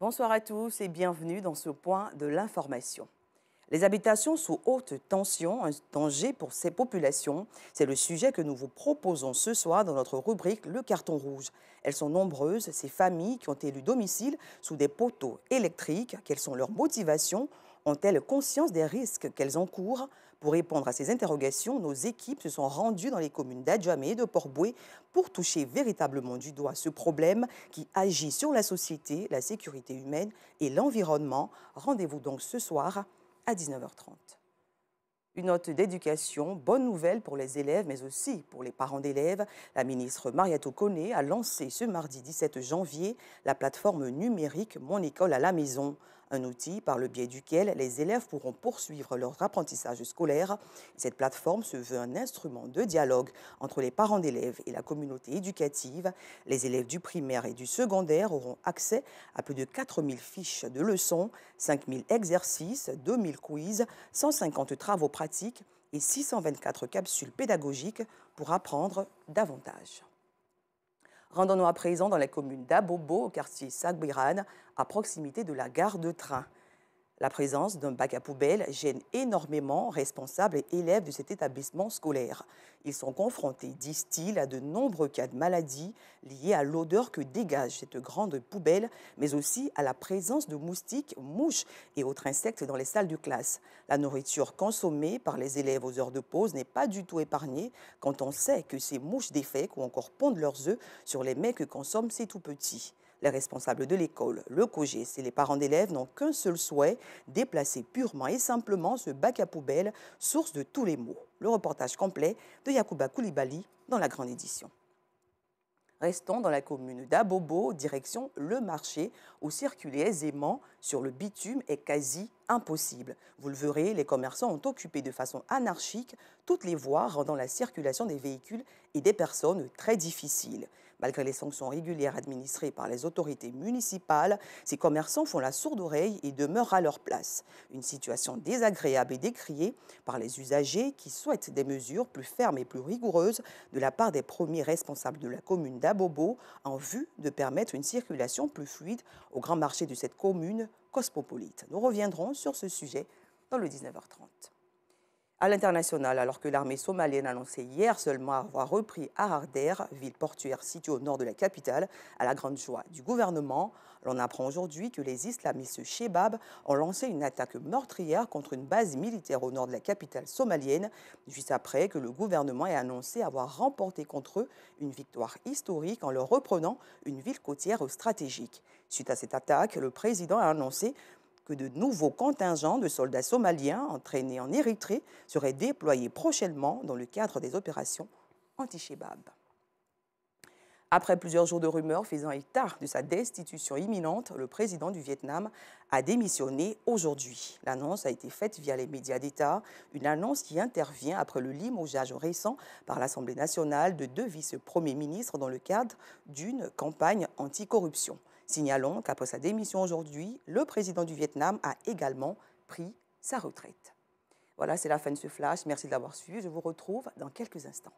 Bonsoir à tous et bienvenue dans ce point de l'information. Les habitations sous haute tension, un danger pour ces populations, c'est le sujet que nous vous proposons ce soir dans notre rubrique Le carton rouge. Elles sont nombreuses, ces familles qui ont élu domicile sous des poteaux électriques. Quelles sont leurs motivations Ont-elles conscience des risques qu'elles encourent pour répondre à ces interrogations, nos équipes se sont rendues dans les communes d'Adjame et de Portboué pour toucher véritablement du doigt ce problème qui agit sur la société, la sécurité humaine et l'environnement. Rendez-vous donc ce soir à 19h30. Une note d'éducation, bonne nouvelle pour les élèves, mais aussi pour les parents d'élèves. La ministre Mariette Conné a lancé ce mardi 17 janvier la plateforme numérique Mon école à la maison un outil par le biais duquel les élèves pourront poursuivre leur apprentissage scolaire. Cette plateforme se veut un instrument de dialogue entre les parents d'élèves et la communauté éducative. Les élèves du primaire et du secondaire auront accès à plus de 4000 fiches de leçons, 5000 exercices, 2000 quiz, 150 travaux pratiques et 624 capsules pédagogiques pour apprendre davantage. Rendons-nous à présent dans la commune d'Abobo, au quartier Sagbiran, à proximité de la gare de train. La présence d'un bac à poubelle gêne énormément responsables et élèves de cet établissement scolaire. Ils sont confrontés, disent-ils, à de nombreux cas de maladies liées à l'odeur que dégage cette grande poubelle, mais aussi à la présence de moustiques, mouches et autres insectes dans les salles de classe. La nourriture consommée par les élèves aux heures de pause n'est pas du tout épargnée quand on sait que ces mouches défèquent ou encore pondent leurs œufs sur les mets que consomment ces tout petits. Les responsables de l'école, le COGES et les parents d'élèves n'ont qu'un seul souhait, déplacer purement et simplement ce bac à poubelle, source de tous les maux. Le reportage complet de Yacouba Koulibaly dans la grande édition. Restons dans la commune d'Abobo, direction le marché, où circuler aisément sur le bitume est quasi impossible. Vous le verrez, les commerçants ont occupé de façon anarchique toutes les voies rendant la circulation des véhicules et des personnes très difficile. Malgré les sanctions régulières administrées par les autorités municipales, ces commerçants font la sourde oreille et demeurent à leur place. Une situation désagréable et décriée par les usagers qui souhaitent des mesures plus fermes et plus rigoureuses de la part des premiers responsables de la commune d'Abobo en vue de permettre une circulation plus fluide au grand marché de cette commune cosmopolite. Nous reviendrons sur ce sujet dans le 19h30 à l'international, alors que l'armée somalienne annonçait hier seulement avoir repris Hararder, ville portuaire située au nord de la capitale, à la grande joie du gouvernement. L'on apprend aujourd'hui que les islamistes Shebab ont lancé une attaque meurtrière contre une base militaire au nord de la capitale somalienne, juste après que le gouvernement ait annoncé avoir remporté contre eux une victoire historique en leur reprenant une ville côtière stratégique. Suite à cette attaque, le président a annoncé que de nouveaux contingents de soldats somaliens entraînés en Érythrée seraient déployés prochainement dans le cadre des opérations anti-Shebab. Après plusieurs jours de rumeurs faisant état de sa destitution imminente, le président du Vietnam a démissionné aujourd'hui. L'annonce a été faite via les médias d'État, une annonce qui intervient après le limogeage récent par l'Assemblée nationale de deux vice-premiers ministres dans le cadre d'une campagne anticorruption. Signalons qu'après sa démission aujourd'hui, le président du Vietnam a également pris sa retraite. Voilà, c'est la fin de ce flash. Merci de l'avoir suivi. Je vous retrouve dans quelques instants.